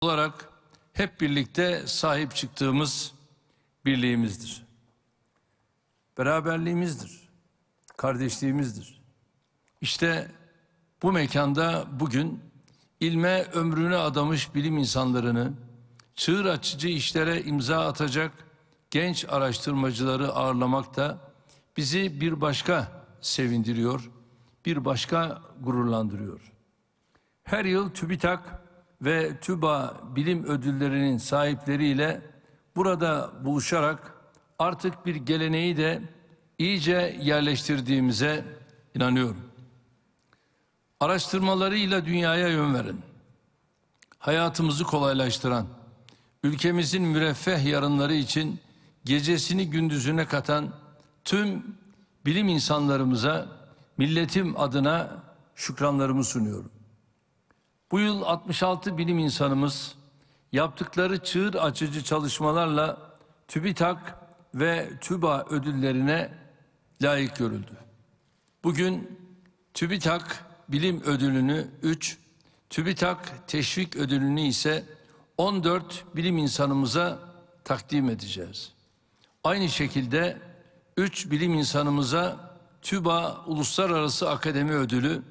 olarak hep birlikte sahip çıktığımız birliğimizdir. Beraberliğimizdir. Kardeşliğimizdir. İşte bu mekanda bugün ilme ömrünü adamış bilim insanlarını çığır açıcı işlere imza atacak genç araştırmacıları ağırlamak da bizi bir başka sevindiriyor, bir başka gururlandırıyor. Her yıl TÜBİTAK ve TÜBA bilim ödüllerinin sahipleriyle burada buluşarak artık bir geleneği de iyice yerleştirdiğimize inanıyorum. Araştırmalarıyla dünyaya yön verin, hayatımızı kolaylaştıran, ülkemizin müreffeh yarınları için gecesini gündüzüne katan tüm bilim insanlarımıza milletim adına şükranlarımı sunuyorum. Bu yıl 66 bilim insanımız yaptıkları çığır açıcı çalışmalarla TÜBİTAK ve TÜBA ödüllerine layık görüldü. Bugün TÜBİTAK Bilim Ödülünü 3, TÜBİTAK Teşvik Ödülünü ise 14 bilim insanımıza takdim edeceğiz. Aynı şekilde 3 bilim insanımıza TÜBA Uluslararası Akademi Ödülü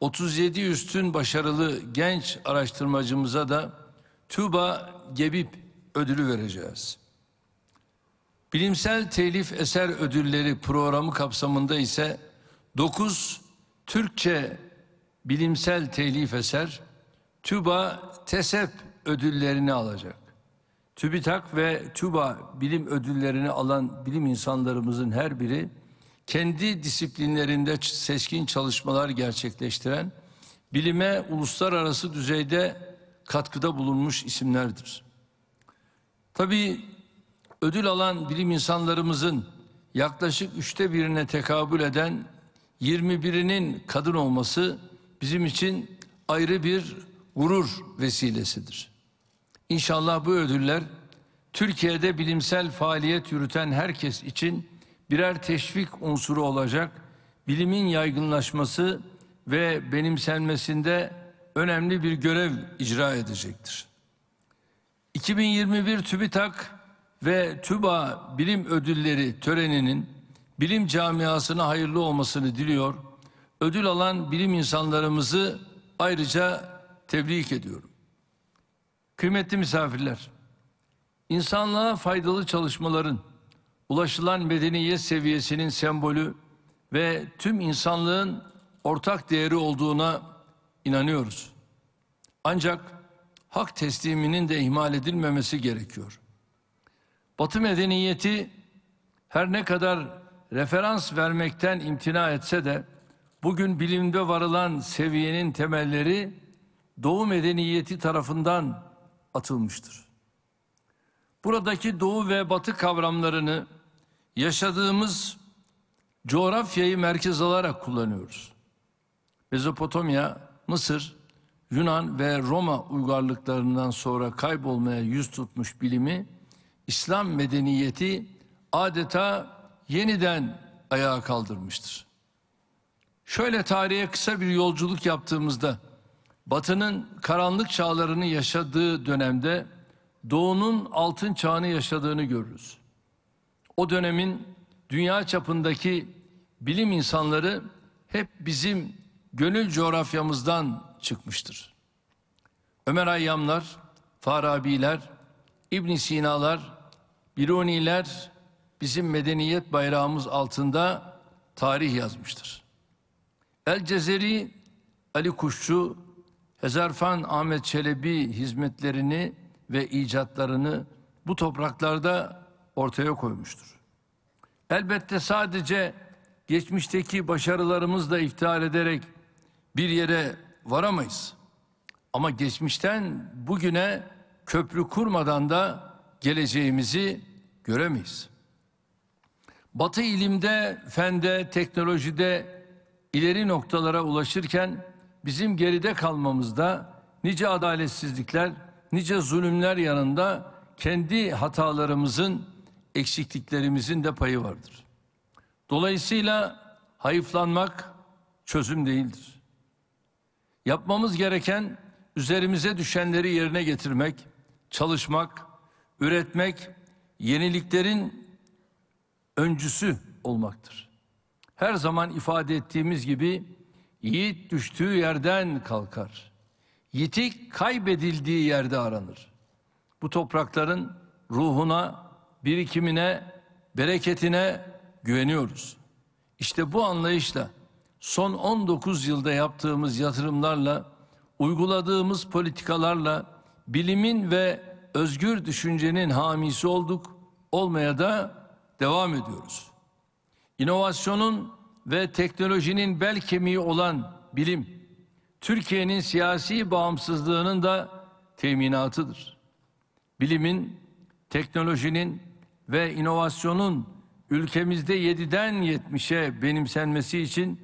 37 üstün başarılı genç araştırmacımıza da TÜBA Gebip ödülü vereceğiz. Bilimsel Telif Eser Ödülleri programı kapsamında ise 9 Türkçe Bilimsel Telif Eser TÜBA TESEP ödüllerini alacak. TÜBİTAK ve TÜBA bilim ödüllerini alan bilim insanlarımızın her biri kendi disiplinlerinde seçkin çalışmalar gerçekleştiren, bilime uluslararası düzeyde katkıda bulunmuş isimlerdir. Tabii ödül alan bilim insanlarımızın yaklaşık üçte birine tekabül eden 21'inin kadın olması bizim için ayrı bir gurur vesilesidir. İnşallah bu ödüller Türkiye'de bilimsel faaliyet yürüten herkes için birer teşvik unsuru olacak, bilimin yaygınlaşması ve benimsenmesinde önemli bir görev icra edecektir. 2021 TÜBİTAK ve TÜBA Bilim Ödülleri töreninin bilim camiasına hayırlı olmasını diliyor. Ödül alan bilim insanlarımızı ayrıca tebrik ediyorum. Kıymetli misafirler, insanlığa faydalı çalışmaların ulaşılan medeniyet seviyesinin sembolü ve tüm insanlığın ortak değeri olduğuna inanıyoruz. Ancak hak tesliminin de ihmal edilmemesi gerekiyor. Batı medeniyeti her ne kadar referans vermekten imtina etse de bugün bilimde varılan seviyenin temelleri Doğu medeniyeti tarafından atılmıştır. Buradaki Doğu ve Batı kavramlarını yaşadığımız coğrafyayı merkez alarak kullanıyoruz. Mezopotamya, Mısır, Yunan ve Roma uygarlıklarından sonra kaybolmaya yüz tutmuş bilimi, İslam medeniyeti adeta yeniden ayağa kaldırmıştır. Şöyle tarihe kısa bir yolculuk yaptığımızda, Batı'nın karanlık çağlarını yaşadığı dönemde Doğu'nun altın çağını yaşadığını görürüz o dönemin dünya çapındaki bilim insanları hep bizim gönül coğrafyamızdan çıkmıştır. Ömer Hayyamlar, Farabiler, İbn Sinalar, Biruniler bizim medeniyet bayrağımız altında tarih yazmıştır. El Cezeri, Ali Kuşçu, Hezarfan Ahmet Çelebi hizmetlerini ve icatlarını bu topraklarda ortaya koymuştur. Elbette sadece geçmişteki başarılarımızla iftihar ederek bir yere varamayız. Ama geçmişten bugüne köprü kurmadan da geleceğimizi göremeyiz. Batı ilimde, fende, teknolojide ileri noktalara ulaşırken bizim geride kalmamızda nice adaletsizlikler, nice zulümler yanında kendi hatalarımızın eksikliklerimizin de payı vardır. Dolayısıyla hayıflanmak çözüm değildir. Yapmamız gereken üzerimize düşenleri yerine getirmek, çalışmak, üretmek, yeniliklerin öncüsü olmaktır. Her zaman ifade ettiğimiz gibi yiğit düştüğü yerden kalkar. Yitik kaybedildiği yerde aranır. Bu toprakların ruhuna birikimine, bereketine güveniyoruz. İşte bu anlayışla son 19 yılda yaptığımız yatırımlarla, uyguladığımız politikalarla bilimin ve özgür düşüncenin hamisi olduk, olmaya da devam ediyoruz. İnovasyonun ve teknolojinin bel kemiği olan bilim, Türkiye'nin siyasi bağımsızlığının da teminatıdır. Bilimin, teknolojinin, ve inovasyonun ülkemizde 7'den 70'e benimsenmesi için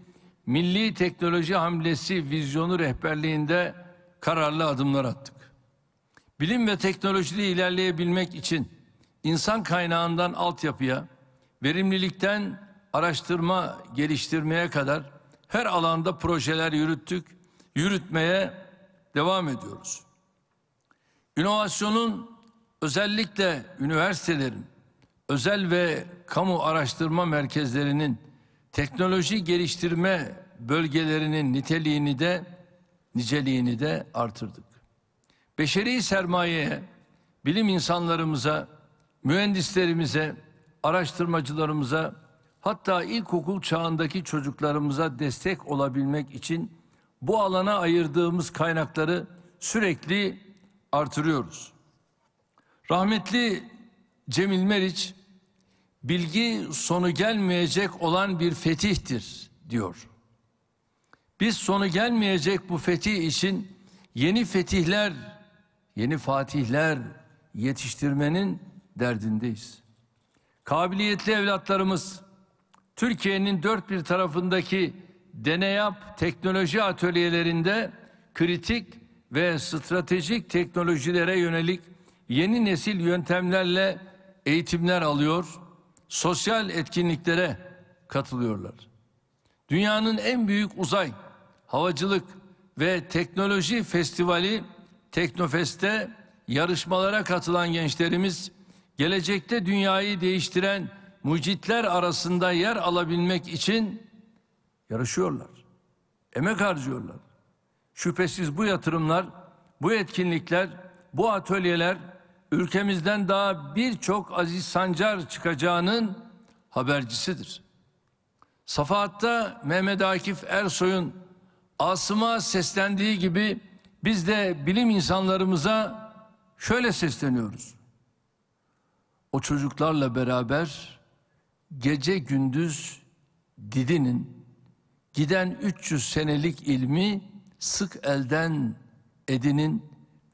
milli teknoloji hamlesi vizyonu rehberliğinde kararlı adımlar attık. Bilim ve teknolojide ilerleyebilmek için insan kaynağından altyapıya, verimlilikten araştırma geliştirmeye kadar her alanda projeler yürüttük, yürütmeye devam ediyoruz. İnovasyonun özellikle üniversitelerin, özel ve kamu araştırma merkezlerinin teknoloji geliştirme bölgelerinin niteliğini de niceliğini de artırdık. Beşeri sermayeye, bilim insanlarımıza, mühendislerimize, araştırmacılarımıza hatta ilkokul çağındaki çocuklarımıza destek olabilmek için bu alana ayırdığımız kaynakları sürekli artırıyoruz. Rahmetli Cemil Meriç bilgi sonu gelmeyecek olan bir fetihtir diyor. Biz sonu gelmeyecek bu fetih için yeni fetihler, yeni fatihler yetiştirmenin derdindeyiz. Kabiliyetli evlatlarımız Türkiye'nin dört bir tarafındaki deneyap teknoloji atölyelerinde kritik ve stratejik teknolojilere yönelik yeni nesil yöntemlerle eğitimler alıyor, sosyal etkinliklere katılıyorlar. Dünyanın en büyük uzay, havacılık ve teknoloji festivali Teknofest'te yarışmalara katılan gençlerimiz gelecekte dünyayı değiştiren mucitler arasında yer alabilmek için yarışıyorlar. Emek harcıyorlar. Şüphesiz bu yatırımlar, bu etkinlikler, bu atölyeler ülkemizden daha birçok Aziz Sancar çıkacağının habercisidir. Safahat'ta Mehmet Akif Ersoy'un Asım'a seslendiği gibi biz de bilim insanlarımıza şöyle sesleniyoruz. O çocuklarla beraber gece gündüz didinin giden 300 senelik ilmi sık elden edinin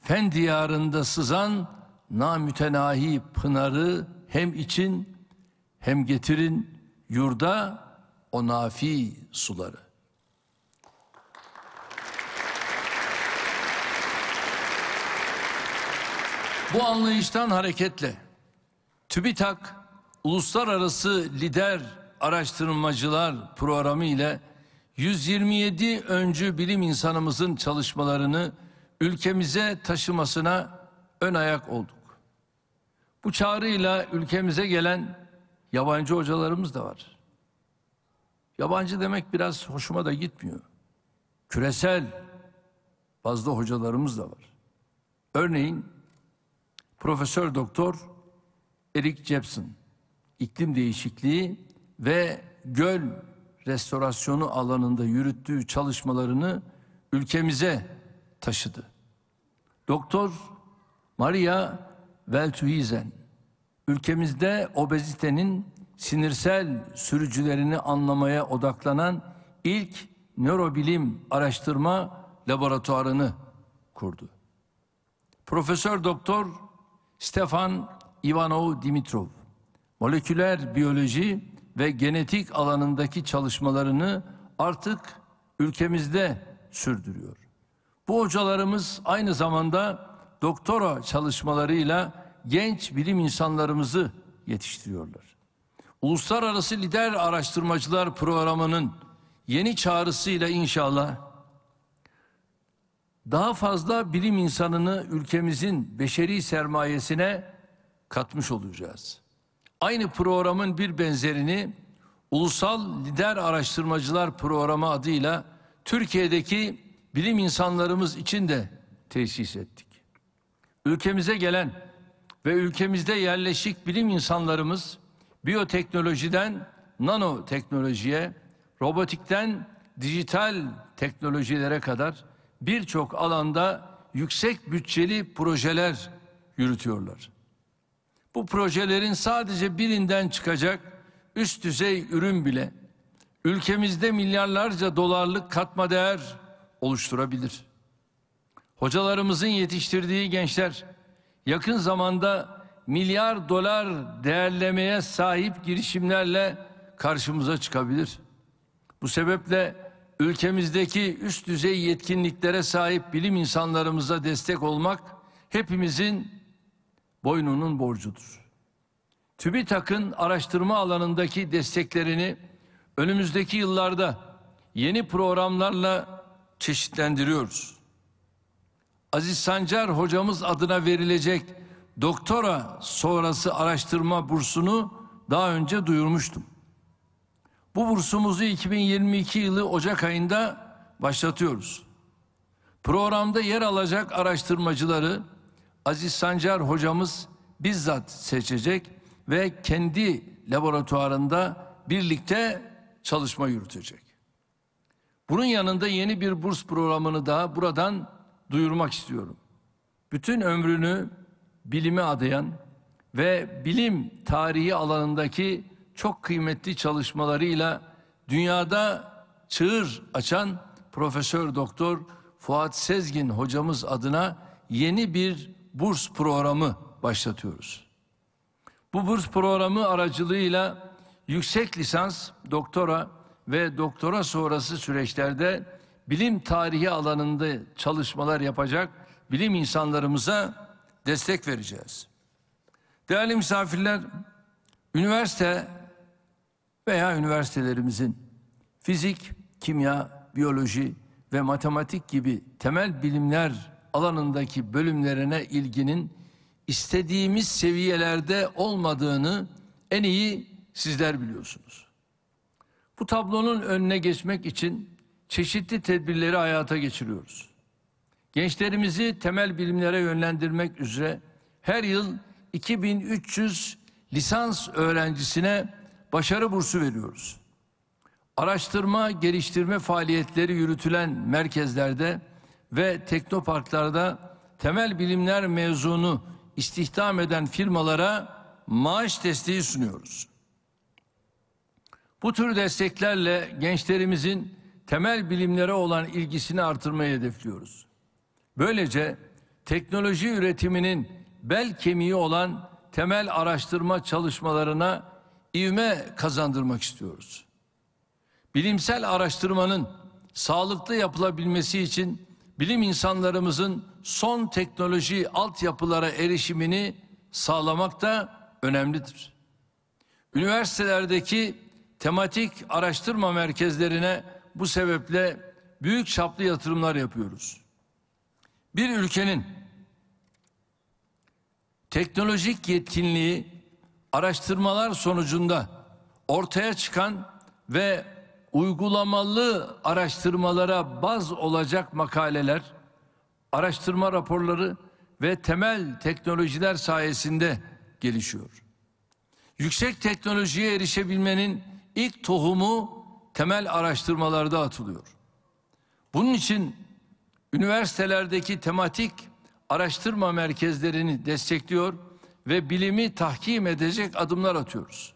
fen diyarında sızan namütenahi pınarı hem için hem getirin yurda o nafi suları. Bu anlayıştan hareketle TÜBİTAK uluslararası lider araştırmacılar programı ile 127 öncü bilim insanımızın çalışmalarını ülkemize taşımasına ön ayak olduk. Bu çağrıyla ülkemize gelen yabancı hocalarımız da var. Yabancı demek biraz hoşuma da gitmiyor. Küresel bazı hocalarımız da var. Örneğin Profesör Doktor Eric Jepson iklim değişikliği ve göl restorasyonu alanında yürüttüğü çalışmalarını ülkemize taşıdı. Doktor Maria Weltwiesen. Ülkemizde obezitenin sinirsel sürücülerini anlamaya odaklanan ilk nörobilim araştırma laboratuvarını kurdu. Profesör Doktor Stefan Ivanov Dimitrov moleküler biyoloji ve genetik alanındaki çalışmalarını artık ülkemizde sürdürüyor. Bu hocalarımız aynı zamanda doktora çalışmalarıyla genç bilim insanlarımızı yetiştiriyorlar. Uluslararası Lider Araştırmacılar Programı'nın yeni çağrısıyla inşallah daha fazla bilim insanını ülkemizin beşeri sermayesine katmış olacağız. Aynı programın bir benzerini Ulusal Lider Araştırmacılar Programı adıyla Türkiye'deki bilim insanlarımız için de tesis ettik. Ülkemize gelen ve ülkemizde yerleşik bilim insanlarımız biyoteknolojiden nanoteknolojiye, robotikten dijital teknolojilere kadar birçok alanda yüksek bütçeli projeler yürütüyorlar. Bu projelerin sadece birinden çıkacak üst düzey ürün bile ülkemizde milyarlarca dolarlık katma değer oluşturabilir. Hocalarımızın yetiştirdiği gençler yakın zamanda milyar dolar değerlemeye sahip girişimlerle karşımıza çıkabilir. Bu sebeple ülkemizdeki üst düzey yetkinliklere sahip bilim insanlarımıza destek olmak hepimizin boynunun borcudur. TÜBİTAK'ın araştırma alanındaki desteklerini önümüzdeki yıllarda yeni programlarla çeşitlendiriyoruz. Aziz Sancar hocamız adına verilecek doktora sonrası araştırma bursunu daha önce duyurmuştum. Bu bursumuzu 2022 yılı Ocak ayında başlatıyoruz. Programda yer alacak araştırmacıları Aziz Sancar hocamız bizzat seçecek ve kendi laboratuvarında birlikte çalışma yürütecek. Bunun yanında yeni bir burs programını daha buradan duyurmak istiyorum. Bütün ömrünü bilime adayan ve bilim tarihi alanındaki çok kıymetli çalışmalarıyla dünyada çığır açan Profesör Doktor Fuat Sezgin hocamız adına yeni bir burs programı başlatıyoruz. Bu burs programı aracılığıyla yüksek lisans, doktora ve doktora sonrası süreçlerde bilim tarihi alanında çalışmalar yapacak bilim insanlarımıza destek vereceğiz. Değerli misafirler, üniversite veya üniversitelerimizin fizik, kimya, biyoloji ve matematik gibi temel bilimler alanındaki bölümlerine ilginin istediğimiz seviyelerde olmadığını en iyi sizler biliyorsunuz. Bu tablonun önüne geçmek için çeşitli tedbirleri hayata geçiriyoruz. Gençlerimizi temel bilimlere yönlendirmek üzere her yıl 2300 lisans öğrencisine başarı bursu veriyoruz. Araştırma, geliştirme faaliyetleri yürütülen merkezlerde ve teknoparklarda temel bilimler mezunu istihdam eden firmalara maaş desteği sunuyoruz. Bu tür desteklerle gençlerimizin temel bilimlere olan ilgisini artırmayı hedefliyoruz. Böylece teknoloji üretiminin bel kemiği olan temel araştırma çalışmalarına ivme kazandırmak istiyoruz. Bilimsel araştırmanın sağlıklı yapılabilmesi için bilim insanlarımızın son teknoloji altyapılara erişimini sağlamak da önemlidir. Üniversitelerdeki tematik araştırma merkezlerine bu sebeple büyük çaplı yatırımlar yapıyoruz. Bir ülkenin teknolojik yetkinliği araştırmalar sonucunda ortaya çıkan ve uygulamalı araştırmalara baz olacak makaleler, araştırma raporları ve temel teknolojiler sayesinde gelişiyor. Yüksek teknolojiye erişebilmenin ilk tohumu temel araştırmalarda atılıyor. Bunun için üniversitelerdeki tematik araştırma merkezlerini destekliyor ve bilimi tahkim edecek adımlar atıyoruz.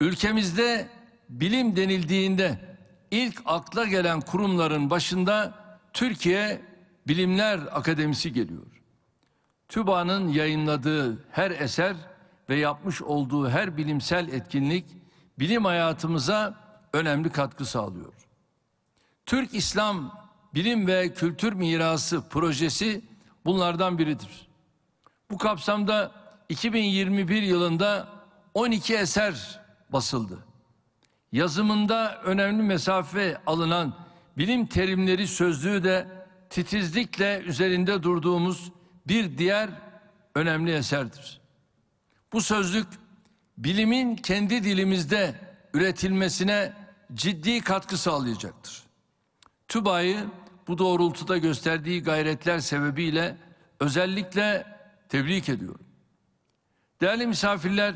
Ülkemizde bilim denildiğinde ilk akla gelen kurumların başında Türkiye Bilimler Akademisi geliyor. TÜBA'nın yayınladığı her eser ve yapmış olduğu her bilimsel etkinlik bilim hayatımıza önemli katkı sağlıyor. Türk İslam Bilim ve Kültür Mirası projesi bunlardan biridir. Bu kapsamda 2021 yılında 12 eser basıldı. Yazımında önemli mesafe alınan bilim terimleri sözlüğü de titizlikle üzerinde durduğumuz bir diğer önemli eserdir. Bu sözlük bilimin kendi dilimizde üretilmesine ciddi katkı sağlayacaktır. TÜBA'yı bu doğrultuda gösterdiği gayretler sebebiyle özellikle tebrik ediyorum. Değerli misafirler,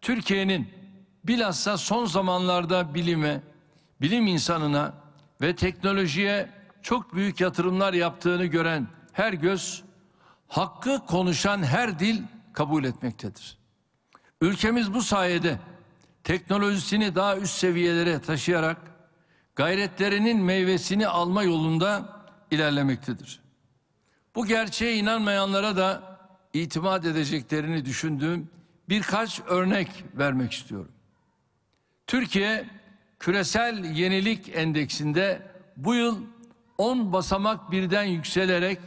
Türkiye'nin bilhassa son zamanlarda bilime, bilim insanına ve teknolojiye çok büyük yatırımlar yaptığını gören her göz, hakkı konuşan her dil kabul etmektedir. Ülkemiz bu sayede teknolojisini daha üst seviyelere taşıyarak gayretlerinin meyvesini alma yolunda ilerlemektedir. Bu gerçeğe inanmayanlara da itimat edeceklerini düşündüğüm birkaç örnek vermek istiyorum. Türkiye küresel yenilik endeksinde bu yıl 10 basamak birden yükselerek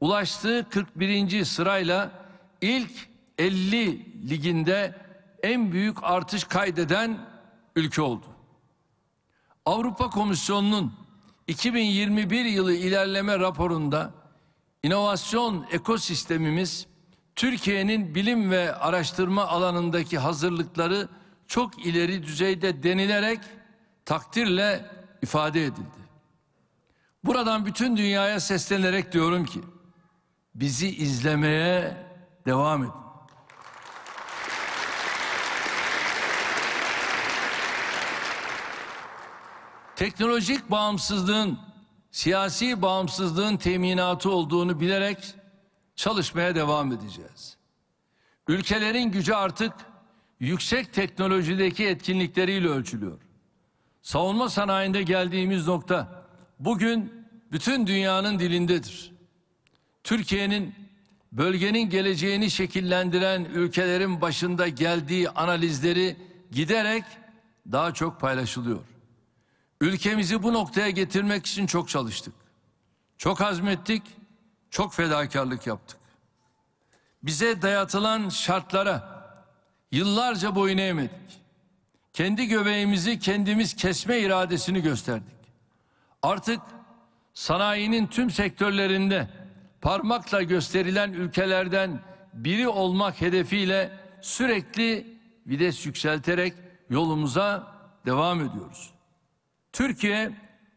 ulaştığı 41. sırayla ilk 50 liginde en büyük artış kaydeden ülke oldu. Avrupa Komisyonu'nun 2021 yılı ilerleme raporunda inovasyon ekosistemimiz Türkiye'nin bilim ve araştırma alanındaki hazırlıkları çok ileri düzeyde denilerek takdirle ifade edildi. Buradan bütün dünyaya seslenerek diyorum ki bizi izlemeye devam edin. teknolojik bağımsızlığın, siyasi bağımsızlığın teminatı olduğunu bilerek çalışmaya devam edeceğiz. Ülkelerin gücü artık yüksek teknolojideki etkinlikleriyle ölçülüyor. Savunma sanayinde geldiğimiz nokta bugün bütün dünyanın dilindedir. Türkiye'nin bölgenin geleceğini şekillendiren ülkelerin başında geldiği analizleri giderek daha çok paylaşılıyor. Ülkemizi bu noktaya getirmek için çok çalıştık. Çok hazmettik, çok fedakarlık yaptık. Bize dayatılan şartlara yıllarca boyun eğmedik. Kendi göbeğimizi kendimiz kesme iradesini gösterdik. Artık sanayinin tüm sektörlerinde parmakla gösterilen ülkelerden biri olmak hedefiyle sürekli vides yükselterek yolumuza devam ediyoruz. Türkiye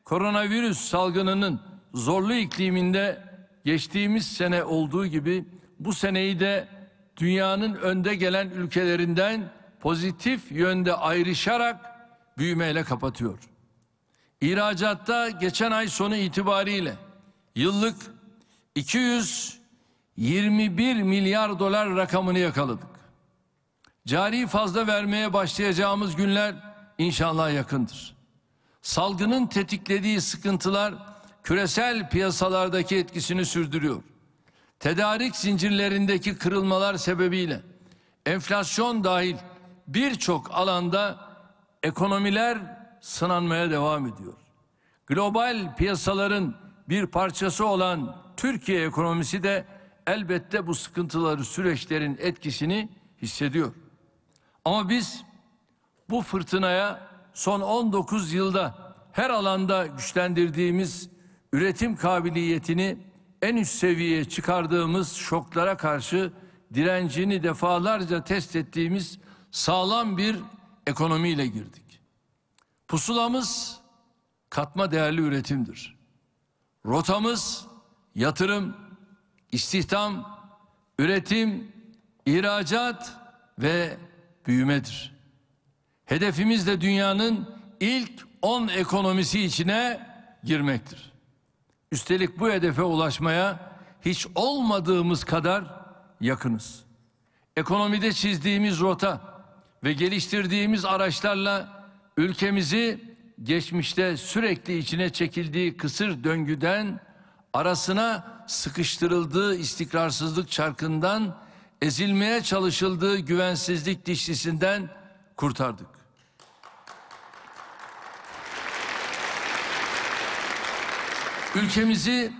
koronavirüs salgınının zorlu ikliminde geçtiğimiz sene olduğu gibi bu seneyi de dünyanın önde gelen ülkelerinden pozitif yönde ayrışarak büyümeyle kapatıyor. İhracatta geçen ay sonu itibariyle yıllık 221 milyar dolar rakamını yakaladık. Cari fazla vermeye başlayacağımız günler inşallah yakındır salgının tetiklediği sıkıntılar küresel piyasalardaki etkisini sürdürüyor. Tedarik zincirlerindeki kırılmalar sebebiyle enflasyon dahil birçok alanda ekonomiler sınanmaya devam ediyor. Global piyasaların bir parçası olan Türkiye ekonomisi de elbette bu sıkıntıları, süreçlerin etkisini hissediyor. Ama biz bu fırtınaya son 19 yılda her alanda güçlendirdiğimiz üretim kabiliyetini en üst seviyeye çıkardığımız şoklara karşı direncini defalarca test ettiğimiz sağlam bir ekonomiyle girdik. Pusulamız katma değerli üretimdir. Rotamız yatırım, istihdam, üretim, ihracat ve büyümedir. Hedefimiz de dünyanın ilk 10 ekonomisi içine girmektir. Üstelik bu hedefe ulaşmaya hiç olmadığımız kadar yakınız. Ekonomide çizdiğimiz rota ve geliştirdiğimiz araçlarla ülkemizi geçmişte sürekli içine çekildiği kısır döngüden arasına sıkıştırıldığı istikrarsızlık çarkından ezilmeye çalışıldığı güvensizlik dişlisinden kurtardık. Ülkemizi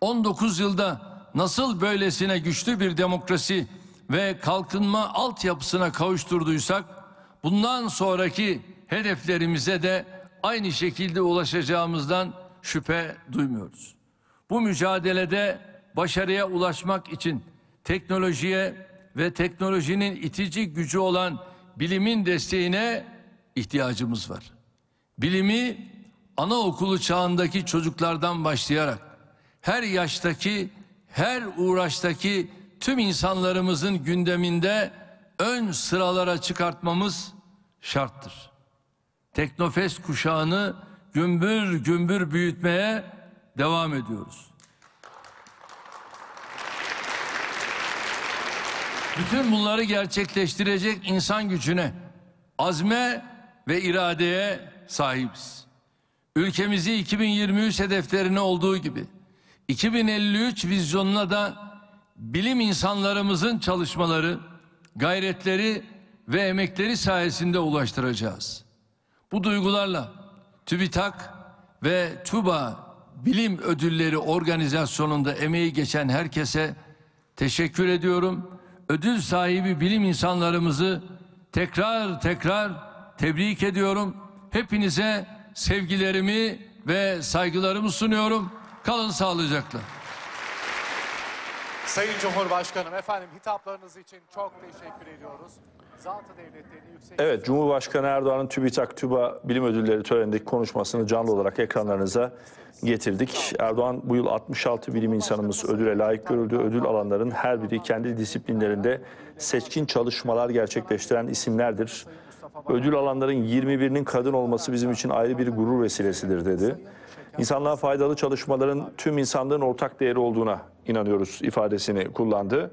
19 yılda nasıl böylesine güçlü bir demokrasi ve kalkınma altyapısına kavuşturduysak bundan sonraki hedeflerimize de aynı şekilde ulaşacağımızdan şüphe duymuyoruz. Bu mücadelede başarıya ulaşmak için teknolojiye ve teknolojinin itici gücü olan bilimin desteğine ihtiyacımız var. Bilimi anaokulu çağındaki çocuklardan başlayarak her yaştaki, her uğraştaki tüm insanlarımızın gündeminde ön sıralara çıkartmamız şarttır. Teknofest kuşağını gümbür gümbür büyütmeye devam ediyoruz. Bütün bunları gerçekleştirecek insan gücüne, azme ve iradeye sahibiz. Ülkemizi 2023 hedeflerine olduğu gibi 2053 vizyonuna da bilim insanlarımızın çalışmaları, gayretleri ve emekleri sayesinde ulaştıracağız. Bu duygularla TÜBİTAK ve TUBA Bilim Ödülleri Organizasyonu'nda emeği geçen herkese teşekkür ediyorum. Ödül sahibi bilim insanlarımızı tekrar tekrar tebrik ediyorum. Hepinize sevgilerimi ve saygılarımı sunuyorum. Kalın sağlıcakla. Sayın Cumhurbaşkanım efendim hitaplarınız için çok teşekkür ediyoruz. Zatı devletlerini yüksek... Evet Cumhurbaşkanı Erdoğan'ın TÜBİTAK TÜBA Bilim Ödülleri törenindeki konuşmasını canlı olarak ekranlarınıza getirdik. Erdoğan bu yıl 66 bilim insanımız ödüle layık görüldü. Ödül alanların her biri kendi disiplinlerinde seçkin çalışmalar gerçekleştiren isimlerdir. Ödül alanların 21'inin kadın olması bizim için ayrı bir gurur vesilesidir dedi. İnsanlığa faydalı çalışmaların tüm insanlığın ortak değeri olduğuna inanıyoruz ifadesini kullandı.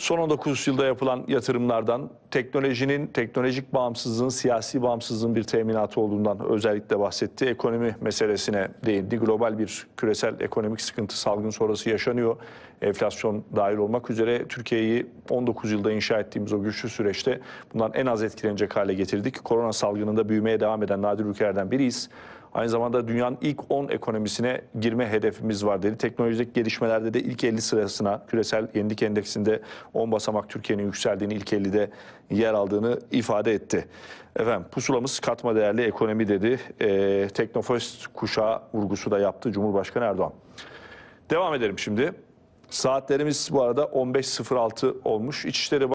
Son 19 yılda yapılan yatırımlardan teknolojinin, teknolojik bağımsızlığın, siyasi bağımsızlığın bir teminatı olduğundan özellikle bahsetti. Ekonomi meselesine değindi. Global bir küresel ekonomik sıkıntı salgın sonrası yaşanıyor. Enflasyon dahil olmak üzere Türkiye'yi 19 yılda inşa ettiğimiz o güçlü süreçte bundan en az etkilenecek hale getirdik. Korona salgınında büyümeye devam eden nadir ülkelerden biriyiz. Aynı zamanda dünyanın ilk 10 ekonomisine girme hedefimiz var dedi. Teknolojik gelişmelerde de ilk 50 sırasına küresel yenilik endeksinde 10 basamak Türkiye'nin yükseldiğini ilk 50'de yer aldığını ifade etti. Efendim pusulamız katma değerli ekonomi dedi. E, Teknofest kuşağı vurgusu da yaptı Cumhurbaşkanı Erdoğan. Devam edelim şimdi. Saatlerimiz bu arada 15.06 olmuş. İçişleri